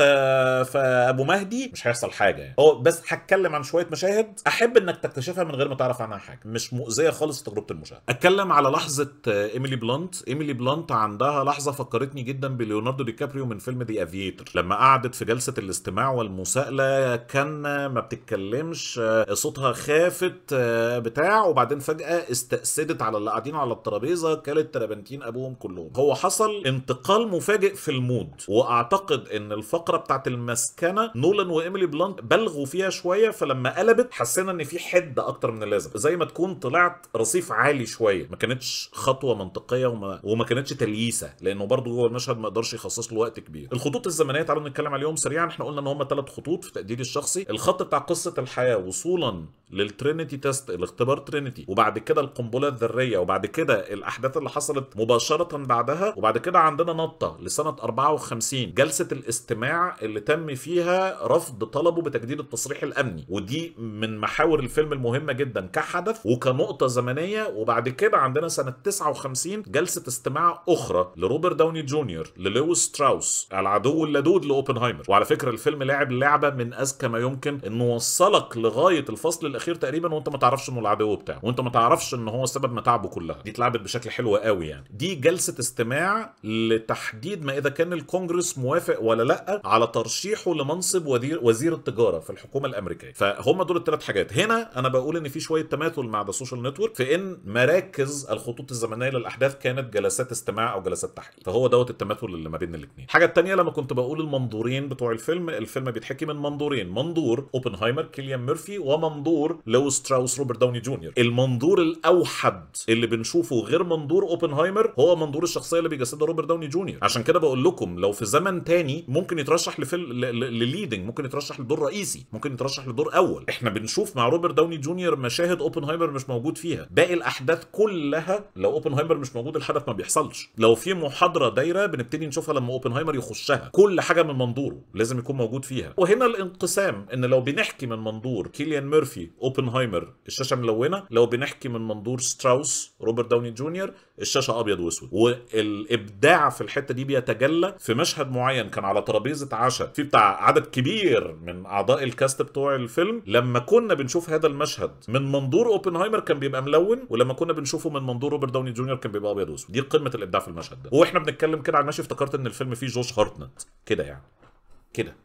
[SPEAKER 1] في ابو مهدي مش هيحصل حاجه يعني هو بس هتكلم عن شويه مشاهد احب انك تكتشفها من غير ما تعرف عنها حاجه مش مؤذيه خالص تجربه المشاهد اتكلم على لحظه آه، ايميلي بلانت ايميلي بلانت عندها لحظه فكرتني جدا بليوناردو دي كابريو من فيلم دي افييتر لما قعدت في جلسه الاستماع والمساءله كان ما بتتكلمش آه، صوتها خافت آه، بتاع وبعدين فجاه استأسدت على اللي قاعدين على الترابيزه كلت ترابنتين ابوهم كلهم هو حصل انتقال مفاجئ في المود واعتقد ان الفقره بتاعت المسكنه نولان وايميلي بلانت بلغوا فيها شويه فلما قلبت حسينا ان في حده اكتر من اللازم زي ما تكون طلعت رصيف عالي شويه ما كانتش خطوه منطقيه وما, وما كانتش تلييسه لانه برضه جوه المشهد ما يقدرش يخصص له وقت كبير الخطوط الزمنيه تعالوا نتكلم عليهم سريعا احنا قلنا ان هم ثلاث خطوط في تقديري الشخصي الخط بتاع قصه الحياه وصولا للترينيتي تيست اختبار ترينيتي وبعد كده القنبله الذريه وبعد كده الاحداث اللي حصلت مباشره بعدها وبعد كده عندنا نطه لسنه 54 جلسه الاستماع اللي تم فيها رفض طلبه بتجديد التصريح الامني ودي من محاور الفيلم المهمه جدا كحدث وكنقطه زمنيه وبعد كده عندنا سنه 59 جلسه استماع اخرى لروبرت داوني جونيور للويس ستراوس العدو اللدود لاوبنهايمر وعلى فكره الفيلم لعب لعبه من اذكى ما يمكن انه وصلك لغايه الفصل الاخير تقريبا وانت ما تعرفش انه تعبه وبتاع وانت ما تعرفش ان هو سبب متاعبه كلها دي اتلعبت بشكل حلو قوي يعني دي جلسه استماع لتحديد ما اذا كان الكونجرس موافق ولا لا على ترشيحه لمنصب وزير وزير التجاره في الحكومه الامريكيه فهم دول الثلاث حاجات هنا انا بقول ان في شويه تماثل مع ذا سوشيال نتورك في ان مراكز الخطوط الزمنيه للاحداث كانت جلسات استماع او جلسات تحليل فهو دوت التماثل اللي ما بين الاثنين الحاجه الثانيه لما كنت بقول المنظورين بتوع الفيلم الفيلم بيتحكي من منظورين منظور اوبنهايمر كيليان ميرفي ومنظور لو ستراوس روبرت داوني جونيور المنظور الاوحد اللي بنشوفه غير منظور اوبنهايمر هو منظور الشخصيه اللي بيجسدها روبرت داوني جونيور عشان كده بقول لكم لو في زمن تاني ممكن يترشح لفيلم لليدنج ممكن يترشح لدور رئيسي ممكن يترشح لدور اول احنا بنشوف مع روبرت داوني جونيور مشاهد اوبنهايمر مش موجود فيها باقي الاحداث كلها لو اوبنهايمر مش موجود الحدث ما بيحصلش لو في محاضره دايره بنبتدي نشوفها لما اوبنهايمر يخشها كل حاجه من منظوره لازم يكون موجود فيها وهنا الانقسام ان لو بنحكي من منظور كيليان ميرفي اوبنهايمر الشاشه من ملونه لو بنحكي من منظور ستراوس روبرت داوني جونيور الشاشه ابيض واسود والابداع في الحته دي بيتجلى في مشهد معين كان على ترابيزه عشاء في بتاع عدد كبير من اعضاء الكاست بتوع الفيلم لما كنا بنشوف هذا المشهد من منظور اوبنهايمر كان بيبقى ملون ولما كنا بنشوفه من منظور روبرت داوني جونيور كان بيبقى ابيض واسود دي قمه الابداع في المشهد ده واحنا بنتكلم كده على المشهد افتكرت ان الفيلم فيه جوش هارتنت كده يعني كده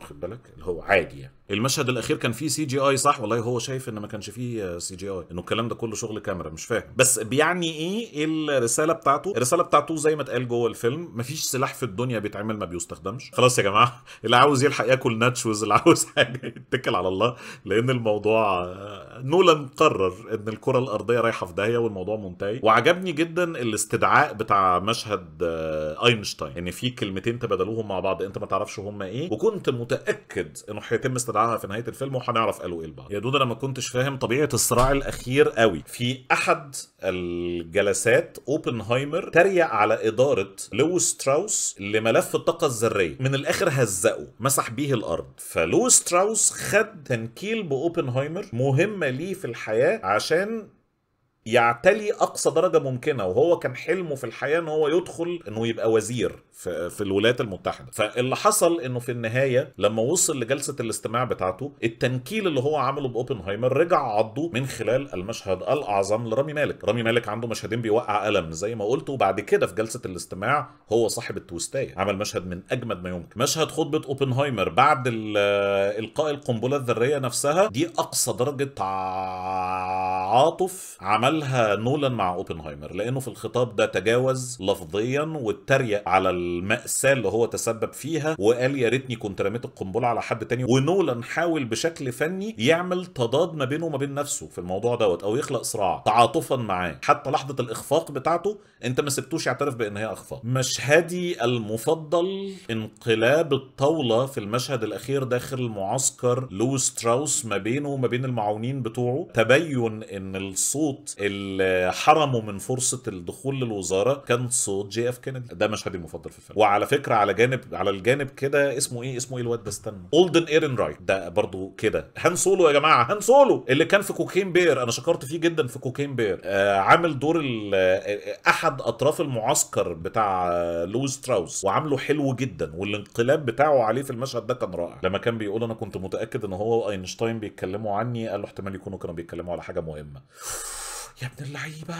[SPEAKER 1] واخد بالك اللي هو عادي يعني المشهد الاخير كان فيه سي جي اي صح والله هو شايف ان ما كانش فيه سي جي اي انه الكلام ده كله شغل كاميرا مش فاهم بس بيعني ايه الرساله بتاعته الرساله بتاعته زي ما اتقال جوه الفيلم مفيش سلاح في الدنيا بيتعمل ما بيستخدمش خلاص يا جماعه اللي عاوز يلحق ياكل ناتشوز اللي عاوز حاجه يتكل على الله لان الموضوع آه، نولان قرر ان الكره الارضيه رايحه في داهيه والموضوع منتهي وعجبني جدا الاستدعاء بتاع مشهد آه، اينشتاين ان يعني في كلمتين تبادلوهم مع بعض انت ما تعرفش هما ايه وكنت متاكد انه هيتم استدعاء بتاعها في نهايه الفيلم وهنعرف قالوا ايه لبعض يا دودة انا ما كنتش فاهم طبيعه الصراع الاخير قوي في احد الجلسات اوبنهايمر تريق على اداره لويس تراوس لملف الطاقه الذريه من الاخر هزقه مسح بيه الارض فلويس تراوس خد تنكيل باوبنهايمر مهمه ليه في الحياه عشان يعتلي اقصى درجه ممكنه وهو كان حلمه في الحياه ان هو يدخل انه يبقى وزير في, الولايات المتحده فاللي حصل انه في النهايه لما وصل لجلسه الاستماع بتاعته التنكيل اللي هو عمله باوبنهايمر رجع عضه من خلال المشهد الاعظم لرامي مالك رامي مالك عنده مشهدين بيوقع قلم زي ما قلت وبعد كده في جلسه الاستماع هو صاحب التوستايه عمل مشهد من اجمد ما يمكن مشهد خطبه اوبنهايمر بعد القاء القنبله الذريه نفسها دي اقصى درجه عاطف عمل عملها نولان مع اوبنهايمر لانه في الخطاب ده تجاوز لفظيا واتريق على المأساة اللي هو تسبب فيها وقال يا ريتني كنت رميت القنبلة على حد تاني ونولان حاول بشكل فني يعمل تضاد ما بينه وما بين نفسه في الموضوع دوت او يخلق صراع تعاطفا معاه حتى لحظة الاخفاق بتاعته انت ما سبتوش يعترف بان هي اخفاق مشهدي المفضل انقلاب الطاولة في المشهد الاخير داخل المعسكر لويس تراوس ما بينه وما بين المعاونين بتوعه تبين ان الصوت اللي حرمه من فرصه الدخول للوزاره كان صوت جي اف كينيدي ده مشهدي المفضل في الفيلم وعلى فكره على جانب على الجانب كده اسمه ايه اسمه ايه الواد ده استنى اولدن ايرن رايت ده برضو كده هان سولو يا جماعه هان سولو اللي كان في كوكين بير انا شكرت فيه جدا في كوكين بير آه عامل دور آه، احد اطراف المعسكر بتاع لويس تراوس وعامله حلو جدا والانقلاب بتاعه عليه في المشهد ده كان رائع لما كان بيقول انا كنت متاكد ان هو واينشتاين بيتكلموا عني قال له احتمال يكونوا كانوا بيتكلموا على حاجه مهمه يا ابن اللعيبه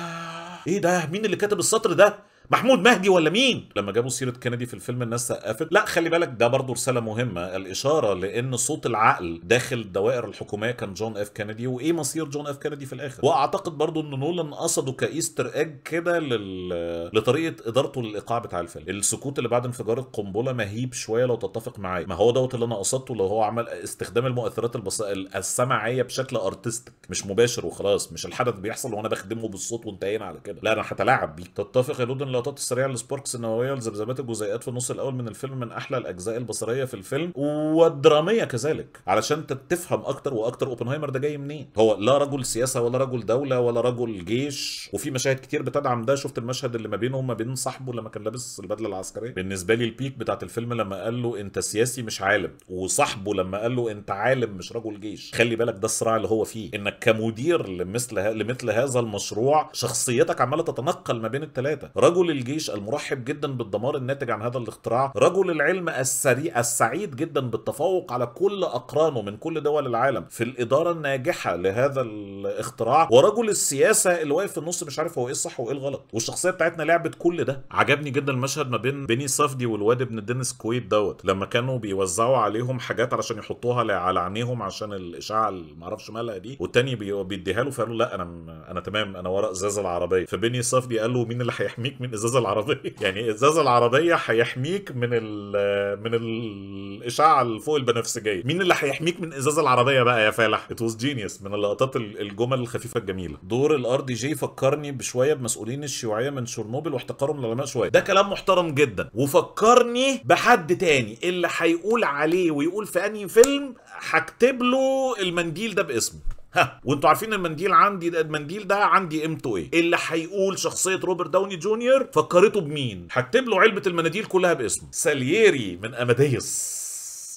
[SPEAKER 1] ايه ده مين اللي كاتب السطر ده محمود مهدي ولا مين لما جابوا سيره كندي في الفيلم الناس سقفت لا خلي بالك ده برضه رساله مهمه الاشاره لان صوت العقل داخل الدوائر الحكوميه كان جون اف كندي وايه مصير جون اف كندي في الاخر واعتقد برضه ان نولان قصده كايستر ايج كده لل... لطريقه ادارته للايقاع بتاع الفيلم السكوت اللي بعد انفجار القنبله مهيب شويه لو تتفق معايا ما هو دوت اللي انا قصدته لو هو عمل استخدام المؤثرات البص... السمعيه بشكل ارتستيك مش مباشر وخلاص مش الحدث بيحصل وانا بخدمه بالصوت وانتهينا على كده لا انا هتلاعب بيه تتفق يا لودن اللقطات السريعه لسباركس النوويه لذبذبات الجزيئات في النص الاول من الفيلم من احلى الاجزاء البصريه في الفيلم والدراميه كذلك علشان تفهم اكتر واكتر اوبنهايمر ده جاي منين هو لا رجل سياسه ولا رجل دوله ولا رجل جيش وفي مشاهد كتير بتدعم ده شفت المشهد اللي ما بينه وما بين صاحبه لما كان لابس البدله العسكريه بالنسبه لي البيك بتاعت الفيلم لما قال له انت سياسي مش عالم وصاحبه لما قال له انت عالم مش رجل جيش خلي بالك ده الصراع اللي هو فيه انك كمدير لمثل لمثل هذا المشروع شخصيتك عماله تتنقل ما بين الثلاثه رجل رجل الجيش المرحب جدا بالدمار الناتج عن هذا الاختراع رجل العلم السريع السعيد جدا بالتفوق على كل أقرانه من كل دول العالم في الإدارة الناجحة لهذا الاختراع ورجل السياسة اللي واقف في النص مش عارف هو ايه الصح وايه الغلط والشخصية بتاعتنا لعبت كل ده عجبني جدا المشهد ما بين بني صفدي والواد ابن دينيس كويت دوت لما كانوا بيوزعوا عليهم حاجات علشان يحطوها على عينيهم عشان الإشاعة اللي معرفش مالها دي والتاني بيديها له فقال له لا أنا أنا تمام أنا ورا إزاز العربية فبني صفدي قال له مين اللي هيحميك من ازاز العربيه يعني ازاز العربيه هيحميك من الـ من الاشعه اللي فوق البنفسجيه مين اللي هيحميك من ازاز العربيه بقى يا فالح ات واز جينيوس من اللقطات الجمل الخفيفه الجميله دور الار دي جي فكرني بشويه بمسؤولين الشيوعيه من شرنوبل واحتقارهم للعلماء شويه ده كلام محترم جدا وفكرني بحد تاني اللي هيقول عليه ويقول في انهي فيلم هكتب له المنديل ده باسمه ها وانتوا عارفين المنديل عندي ده المنديل ده عندي قيمته ايه اللي هيقول شخصيه روبرت داوني جونيور فكرته بمين هكتب له علبه المناديل كلها باسمه سالييري من اماديس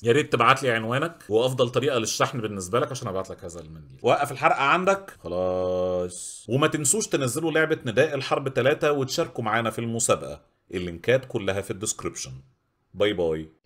[SPEAKER 1] يا ريت تبعت لي عنوانك وافضل طريقه للشحن بالنسبه لك عشان ابعت لك هذا المنديل وقف الحرق عندك خلاص وما تنسوش تنزلوا لعبه نداء الحرب 3 وتشاركوا معانا في المسابقه اللينكات كلها في الديسكربشن باي باي